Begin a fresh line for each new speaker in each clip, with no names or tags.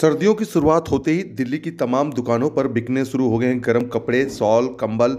सर्दियों की शुरुआत होते ही दिल्ली की तमाम दुकानों पर बिकने शुरू हो गए हैं गर्म कपड़े शॉल कंबल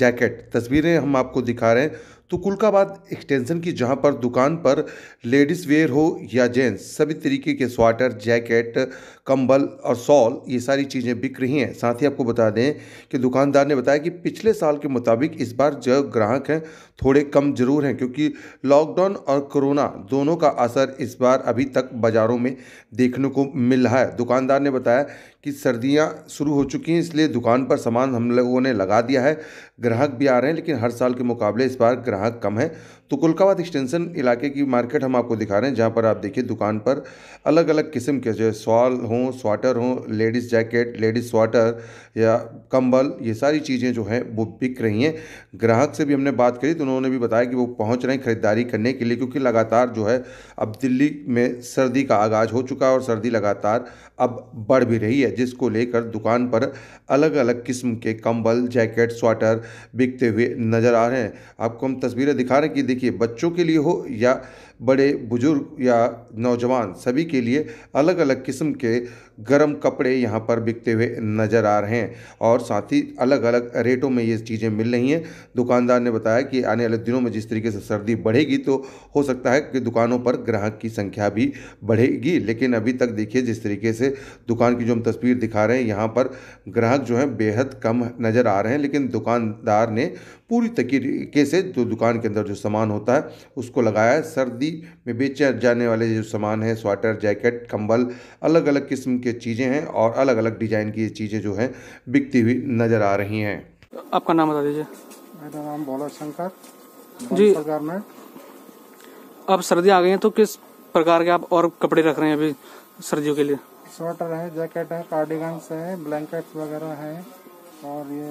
जैकेट तस्वीरें हम आपको दिखा रहे हैं तो कुलकाबाद एक्सटेंशन की जहां पर दुकान पर लेडीज़ वेयर हो या जेंट्स सभी तरीके के स्वाटर जैकेट कंबल और सॉल ये सारी चीज़ें बिक रही हैं साथ ही आपको बता दें कि दुकानदार ने बताया कि पिछले साल के मुताबिक इस बार जो ग्राहक हैं थोड़े कम जरूर हैं क्योंकि लॉकडाउन और कोरोना दोनों का असर इस बार अभी तक बाज़ारों में देखने को मिल रहा है दुकानदार ने बताया कि सर्दियाँ शुरू हो चुकी हैं इसलिए दुकान पर सामान हम लोगों ने लगा दिया है ग्राहक भी आ रहे हैं लेकिन हर साल के मुकाबले इस बार ग्राहक कम है तो कोलकाबाद एक्सटेंशन इलाके की मार्केट हम आपको दिखा रहे हैं जहाँ पर आप देखिए दुकान पर अलग अलग किस्म के जो सॉल हो हों स्वाटर हों लेडीज़ जैकेट लेडीज़ स्वाटर या कंबल ये सारी चीज़ें जो हैं वो बिक रही हैं ग्राहक से भी हमने बात करी तो उन्होंने भी बताया कि वो पहुंच रहे हैं ख़रीदारी करने के लिए क्योंकि लगातार जो है अब दिल्ली में सर्दी का आगाज़ हो चुका है और सर्दी लगातार अब बढ़ भी रही है जिसको लेकर दुकान पर अलग अलग किस्म के कंबल जैकेट स्वाटर बिकते हुए नज़र आ रहे हैं आपको हम तस्वीरें दिखा रहे हैं कि देखिए बच्चों के लिए हो या बड़े बुजुर्ग या नौजवान सभी के लिए अलग अलग किस्म के गर्म कपड़े यहाँ पर बिकते हुए नज़र आ रहे हैं और साथ ही अलग अलग रेटों में ये चीज़ें मिल रही हैं दुकानदार ने बताया कि आने वाले दिनों में जिस तरीके से सर्दी बढ़ेगी तो हो सकता है कि दुकानों पर ग्राहक की संख्या भी बढ़ेगी लेकिन अभी तक देखिए जिस तरीके से दुकान की जो हम तस्वीर दिखा रहे हैं यहाँ पर ग्राहक जो है बेहद कम नज़र आ रहे हैं लेकिन दुकानदार ने पूरी तरीके से जो दुकान के अंदर जो सामान होता है उसको लगाया है सर्दी खरीदी में बेचे जाने वाले जो सामान हैं स्वेटर जैकेट कंबल अलग अलग किस्म के चीज़ें हैं और अलग अलग डिज़ाइन की चीज़ें जो हैं बिकती हुई नज़र आ रही हैं
आपका नाम बता दीजिए मेरा नाम भोला शंकर जी सरकार में अब सर्दी आ गई है तो किस प्रकार के आप और कपड़े रख रहे हैं अभी सर्दियों के लिए
स्वेटर है जैकेट है कार्डिगन्स है ब्लैंकेट वगैरह है और ये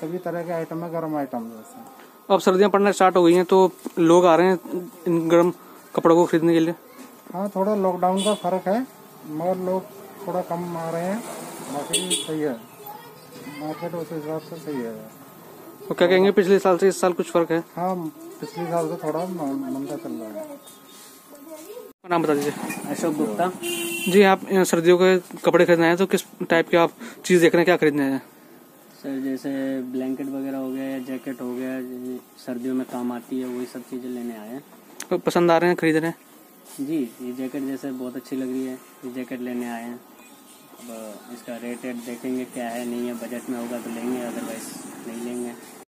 सभी तरह के आइटम है गर्म आइटम जैसे
अब सर्दियां पड़ना स्टार्ट हो गई हैं तो लोग आ रहे हैं इन गर्म कपड़ों को खरीदने के लिए
हाँ थोड़ा लॉकडाउन का फर्क है मगर लोग थोड़ा कम आ रहे हैं बाकी सही है मार्केट उस हिसाब से सही है
तो क्या कहेंगे पिछले साल से इस साल कुछ फर्क है हाँ पिछले साल से थोड़ा मंदा चल रहा है नाम बता दीजिए अशोक गुप्ता जी आप सर्दियों के कपड़े खरीदने हैं तो किस टाइप के आप चीज देख रहे हैं क्या खरीदने हैं सर जैसे ब्लैंकेट वगैरह हो गया या जैकेट हो गया सर्दियों में काम आती है वही सब चीज़ें लेने आए हैं तो पसंद आ रहे हैं खरीद रहे हैं जी ये जैकेट जैसे बहुत अच्छी लग रही है ये जैकेट लेने आए हैं अब इसका रेट रेट देखेंगे क्या है नहीं है बजट में होगा तो लेंगे अदरवाइज नहीं लेंगे